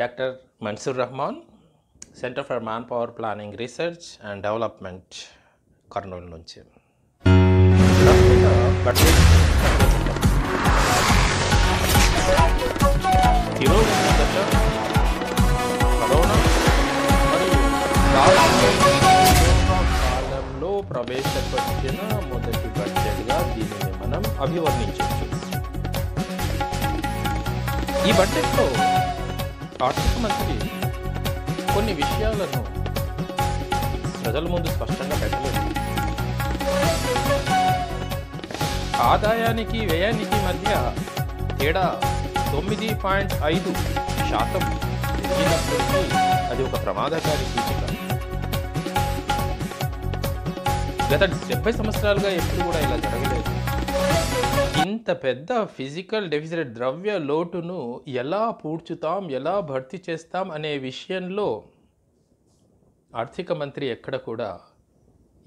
doctor Mansoor Rahman centre for man power planning research and development Kurnool నుంచి ఈరోజు కాలంలో మొదటి బడ్జెట్గా దీనిని మనం అభివర్ణించవచ్చు ఈ బడ్జెట్లో ఆర్థిక మంత్రి కొన్ని విషయాలను ప్రజల ముందు స్పష్టంగా పెట్టలేదు ఆదాయానికి వ్యయానికి మధ్య తేడా తొమ్మిది పాయింట్ ఐదు శాతం అది ఒక ప్రమాదకారి సూచిక గత డెబ్బై సంవత్సరాలుగా ఎప్పుడు కూడా ఇలా జరగలేదు ఇంత పెద్ద ఫిజికల్ డెఫిసిట్ ద్రవ్య లోటును ఎలా పూడ్చుతాం ఎలా భర్తీ చేస్తాం అనే విషయంలో ఆర్థిక మంత్రి ఎక్కడ కూడా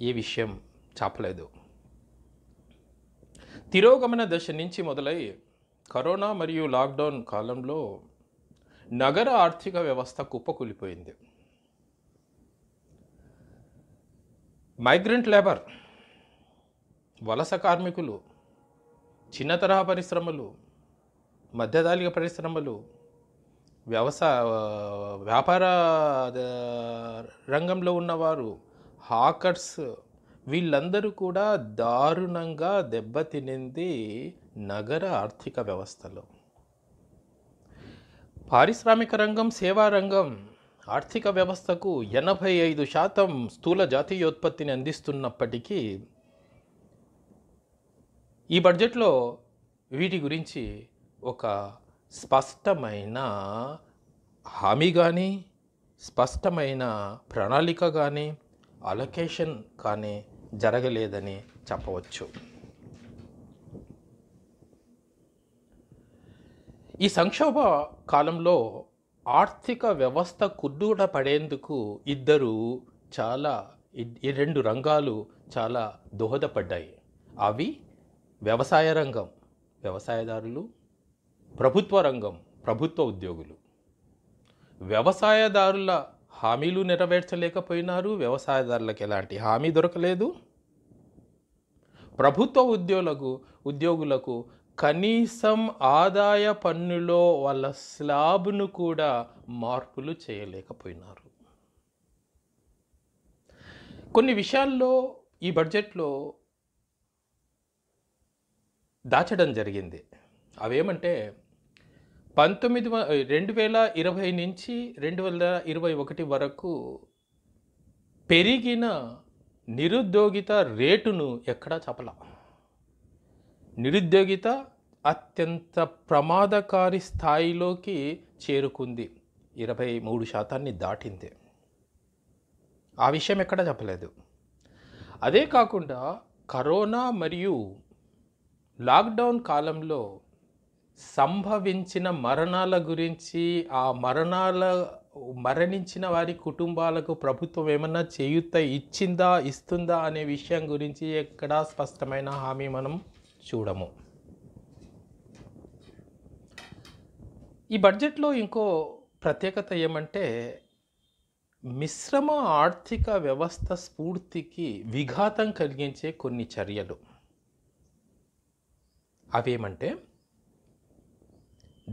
ఈ విషయం చెప్పలేదు తిరోగమన దశ నుంచి మొదలై కరోనా మరియు లాక్డౌన్ కాలంలో నగర ఆర్థిక వ్యవస్థ కుప్పకూలిపోయింది మైగ్రెంట్ లేబర్ వలస కార్మికులు చిన్న తరహా పరిశ్రమలు మధ్యదాలిక పరిశ్రమలు వ్యవసాయ వ్యాపార రంగంలో ఉన్నవారు హాకర్స్ వీళ్ళందరూ కూడా దారుణంగా దెబ్బతినింది నగర ఆర్థిక వ్యవస్థలో పారిశ్రామిక రంగం సేవా రంగం ఆర్థిక వ్యవస్థకు ఎనభై ఐదు శాతం స్థూల జాతీయోత్పత్తిని అందిస్తున్నప్పటికీ ఈ బడ్జెట్లో వీటి గురించి ఒక స్పష్టమైన హామీ కానీ స్పష్టమైన ప్రణాళిక కానీ అలొకేషన్ కానీ జరగలేదని చెప్పవచ్చు ఈ సంక్షోభ కాలంలో ఆర్థిక వ్యవస్థ కుడ్డూట పడేందుకు ఇద్దరు చాలా ఈ రెండు రంగాలు చాలా దోహదపడ్డాయి అవి వ్యవసాయ రంగం వ్యవసాయదారులు ప్రభుత్వ రంగం ప్రభుత్వ ఉద్యోగులు వ్యవసాయదారుల హామీలు నెరవేర్చలేకపోయినారు వ్యవసాయదారులకు ఎలాంటి హామీ దొరకలేదు ప్రభుత్వ ఉద్యోగులకు ఉద్యోగులకు కనీసం ఆదాయ పన్నులో వాళ్ళ స్లాబ్ను కూడా మార్పులు చేయలేకపోయినారు కొన్ని విషయాల్లో ఈ బడ్జెట్లో దాచడం జరిగింది అవేమంటే పంతొమ్మిది వ రెండు వేల ఇరవై నుంచి రెండు వేల ఇరవై ఒకటి వరకు పెరిగిన నిరుద్యోగిత రేటును ఎక్కడా చెప్పల నిరుద్యోగిత అత్యంత ప్రమాదకారి స్థాయిలోకి చేరుకుంది ఇరవై మూడు శాతాన్ని దాటింది ఆ విషయం ఎక్కడా చెప్పలేదు అదే కాకుండా కరోనా మరియు లాక్డౌన్ కాలంలో సంభవించిన మరణాల గురించి ఆ మరణాల మరణించిన వారి కుటుంబాలకు ప్రభుత్వం ఏమన్నా చేయూత ఇచ్చిందా ఇస్తుందా అనే విషయం గురించి ఎక్కడా స్పష్టమైన హామీ మనం చూడము ఈ బడ్జెట్లో ఇంకో ప్రత్యేకత ఏమంటే మిశ్రమ ఆర్థిక వ్యవస్థ స్ఫూర్తికి విఘాతం కలిగించే కొన్ని చర్యలు అవేమంటే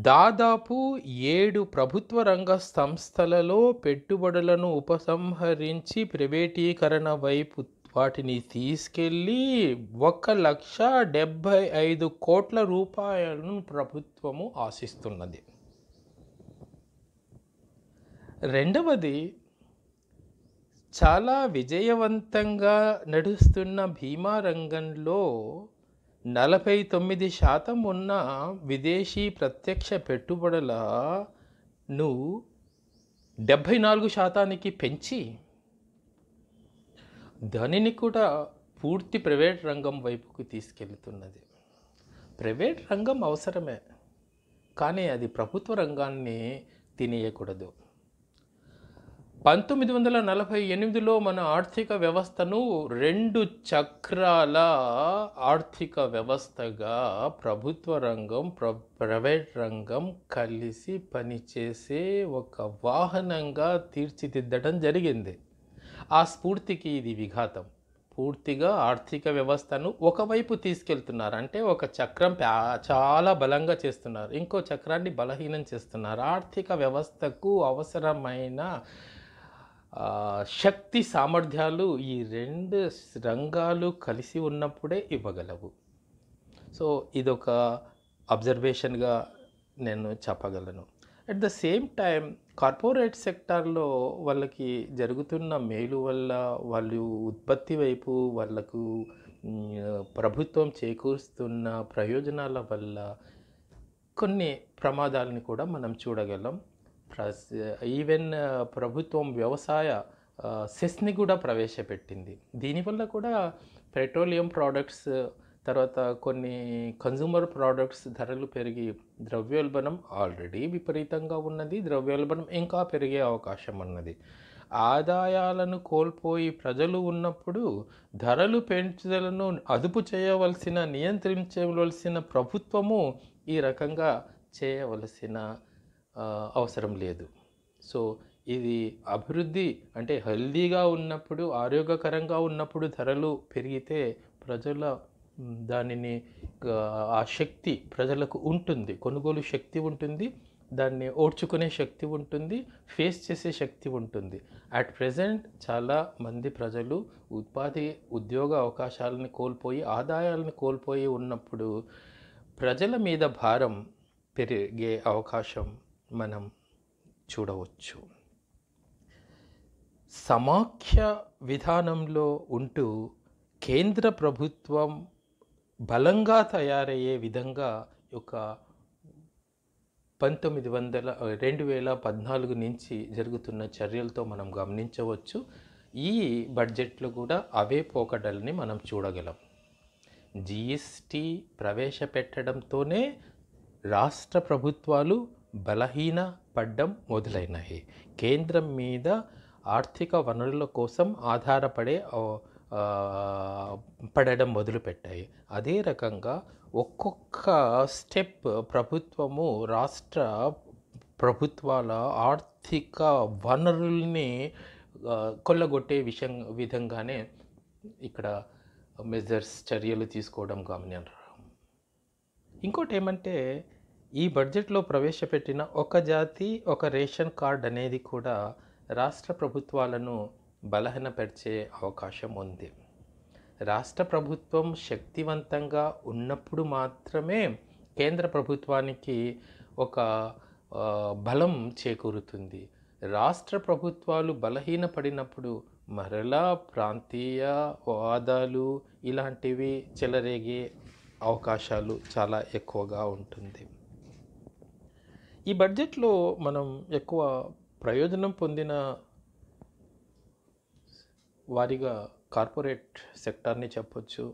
దాదాపు ఏడు ప్రభుత్వ రంగ సంస్థలలో పెట్టుబడులను ఉపసంహరించి ప్రైవేటీకరణ వైపు వాటిని తీసుకెళ్ళి ఒక లక్ష డెబ్భై ఐదు కోట్ల రూపాయలను ప్రభుత్వము ఆశిస్తున్నది రెండవది చాలా విజయవంతంగా నడుస్తున్న భీమా రంగంలో నలభై తొమ్మిది శాతం ఉన్న విదేశీ ప్రత్యక్ష పెట్టుబడుల డెబ్భై నాలుగు శాతానికి పెంచి దానిని కూడా పూర్తి ప్రైవేట్ రంగం వైపుకు తీసుకెళ్తున్నది ప్రైవేట్ రంగం అవసరమే కానీ అది ప్రభుత్వ రంగాన్ని తినేయకూడదు పంతొమ్మిది వందల నలభై ఎనిమిదిలో మన ఆర్థిక వ్యవస్థను రెండు చక్రాల ఆర్థిక వ్యవస్థగా ప్రభుత్వ రంగం ప్ర ప్రైవేట్ రంగం కలిసి పనిచేసే ఒక వాహనంగా తీర్చిదిద్దడం జరిగింది ఆ స్ఫూర్తికి ఇది విఘాతం పూర్తిగా ఆర్థిక వ్యవస్థను ఒకవైపు తీసుకెళ్తున్నారు అంటే ఒక చక్రం చాలా బలంగా చేస్తున్నారు ఇంకో చక్రాన్ని బలహీనం చేస్తున్నారు ఆర్థిక వ్యవస్థకు అవసరమైన శక్తి సామర్థ్యాలు ఈ రెండు రంగాలు కలిసి ఉన్నప్పుడే ఇవ్వగలవు సో ఇదొక అబ్జర్వేషన్గా నేను చెప్పగలను at the same time corporate సెక్టార్లో వాళ్ళకి జరుగుతున్న మేలు వల్ల వాళ్ళు ఉత్పత్తి వైపు వాళ్ళకు ప్రభుత్వం చేకూరుస్తున్న ప్రయోజనాల వల్ల కొన్ని ప్రమాదాలను కూడా మనం చూడగలం ఈవెన్ ప్రభుత్వం వ్యవసాయ సెస్ని కూడా ప్రవేశపెట్టింది దీనివల్ల కూడా పెట్రోలియం ప్రోడక్ట్స్ తర్వాత కొన్ని కన్జ్యూమర్ ప్రోడక్ట్స్ ధరలు పెరిగి ద్రవ్యోల్బణం ఆల్రెడీ విపరీతంగా ఉన్నది ద్రవ్యోల్బణం ఇంకా పెరిగే అవకాశం ఉన్నది ఆదాయాలను కోల్పోయి ప్రజలు ఉన్నప్పుడు ధరలు పెంచుదలను అదుపు చేయవలసిన నియంత్రించవలసిన ప్రభుత్వము ఈ రకంగా చేయవలసిన అవసరం లేదు సో ఇది అభివృద్ధి అంటే హెల్దీగా ఉన్నప్పుడు ఆరోగ్యకరంగా ఉన్నప్పుడు ధరలు పెరిగితే ప్రజల దానిని ఆ శక్తి ప్రజలకు ఉంటుంది కొనుగోలు శక్తి ఉంటుంది దాన్ని ఓడ్చుకునే శక్తి ఉంటుంది ఫేస్ చేసే శక్తి ఉంటుంది అట్ ప్రజెంట్ చాలా మంది ప్రజలు ఉపాధి ఉద్యోగ అవకాశాలను కోల్పోయి ఆదాయాలను కోల్పోయి ఉన్నప్పుడు ప్రజల మీద భారం పెరిగే అవకాశం మనం చూడవచ్చు సమాఖ్య విధానంలో ఉంటూ కేంద్ర ప్రభుత్వం బలంగా తయారయ్యే విధంగా ఒక పంతొమ్మిది వందల రెండు వేల పద్నాలుగు నుంచి జరుగుతున్న చర్యలతో మనం గమనించవచ్చు ఈ బడ్జెట్లో కూడా అవే పోకడల్ని మనం చూడగలం జిఎస్టీ ప్రవేశపెట్టడంతోనే రాష్ట్ర ప్రభుత్వాలు బలహీన పడ్డం మొదలైనవి కేంద్రం మీద ఆర్థిక వనరుల కోసం ఆధారపడే పడడం మొదలుపెట్టాయి అదే రకంగా ఒక్కొక్క స్టెప్ ప్రభుత్వము రాష్ట్ర ప్రభుత్వాల ఆర్థిక వనరుల్ని కొల్లగొట్టే విషయం విధంగానే ఇక్కడ మెజర్స్ చర్యలు తీసుకోవడం గమనించారు ఇంకోటి ఏమంటే ఈ బడ్జెట్లో ప్రవేశపెట్టిన ఒక జాతి ఒక రేషన్ కార్డ్ అనేది కూడా రాష్ట్ర ప్రభుత్వాలను బలహీనపరిచే అవకాశం ఉంది రాష్ట్ర ప్రభుత్వం శక్తివంతంగా ఉన్నప్పుడు మాత్రమే కేంద్ర ప్రభుత్వానికి ఒక బలం చేకూరుతుంది రాష్ట్ర ప్రభుత్వాలు బలహీనపడినప్పుడు మరలా ప్రాంతీయ వాదాలు ఇలాంటివి చెలరేగే అవకాశాలు చాలా ఎక్కువగా ఉంటుంది ఈ బడ్జెట్లో మనం ఎక్కువ ప్రయోజనం పొందిన వారిగా కార్పొరేట్ సెక్టార్ని చెప్పొచ్చు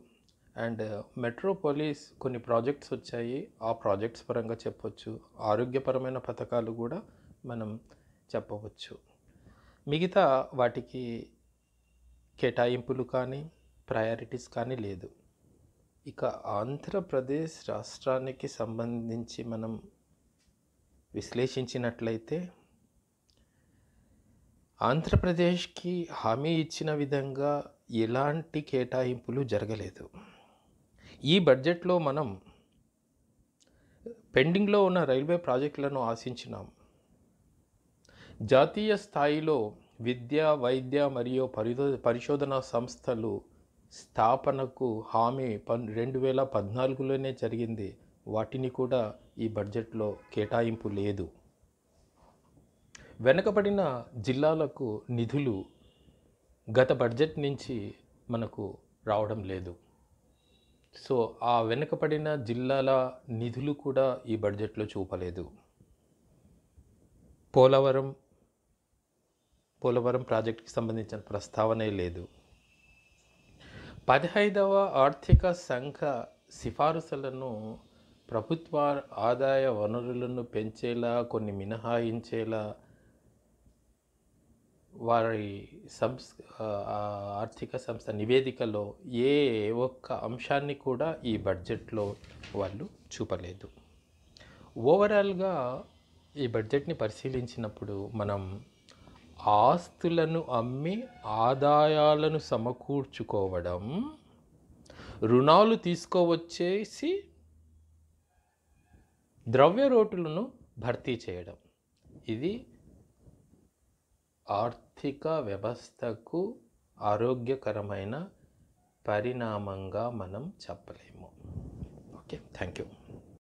అండ్ మెట్రోపాలిస్ కొన్ని ప్రాజెక్ట్స్ వచ్చాయి ఆ ప్రాజెక్ట్స్ పరంగా చెప్పొచ్చు ఆరోగ్యపరమైన పథకాలు కూడా మనం చెప్పవచ్చు మిగతా వాటికి కేటాయింపులు కానీ ప్రయారిటీస్ కానీ లేదు ఇక ఆంధ్రప్రదేశ్ రాష్ట్రానికి సంబంధించి మనం విశ్లేషించినట్లయితే ఆంధ్రప్రదేశ్కి హామీ ఇచ్చిన విధంగా ఎలాంటి కేటాయింపులు జరగలేదు ఈ బడ్జెట్లో మనం పెండింగ్లో ఉన్న రైల్వే ప్రాజెక్టులను ఆశించినాం జాతీయ స్థాయిలో విద్య వైద్య మరియు పరిదో పరిశోధన సంస్థలు స్థాపనకు హామీ పన్ రెండు వేల పద్నాలుగులోనే జరిగింది వాటిని కూడా ఈ బడ్జెట్లో కేటాయింపు లేదు వెనకబడిన జిల్లాలకు నిధులు గత బడ్జెట్ నుంచి మనకు రావడం లేదు సో ఆ వెనుకబడిన జిల్లాల నిధులు కూడా ఈ బడ్జెట్లో చూపలేదు పోలవరం పోలవరం ప్రాజెక్టుకి సంబంధించిన ప్రస్తావనే లేదు పదహైదవ ఆర్థిక సంఘ సిఫారసులను ప్రభుత్వ ఆదాయ వనరులను పెంచేలా కొన్ని మినహాయించేలా వారి సంస్ ఆర్థిక సంస్థ నివేదికలో ఏ ఒక్క అంశాన్ని కూడా ఈ బడ్జెట్లో వాళ్ళు చూపలేదు ఓవరాల్గా ఈ బడ్జెట్ని పరిశీలించినప్పుడు మనం ఆస్తులను అమ్మి ఆదాయాలను సమకూర్చుకోవడం రుణాలు తీసుకోవచ్చేసి ద్రవ్య రోటులను భర్తీ చేయడం ఇది ఆర్థిక వ్యవస్థకు ఆరోగ్యకరమైన పరిణామంగా మనం చెప్పలేము ఓకే థ్యాంక్ యూ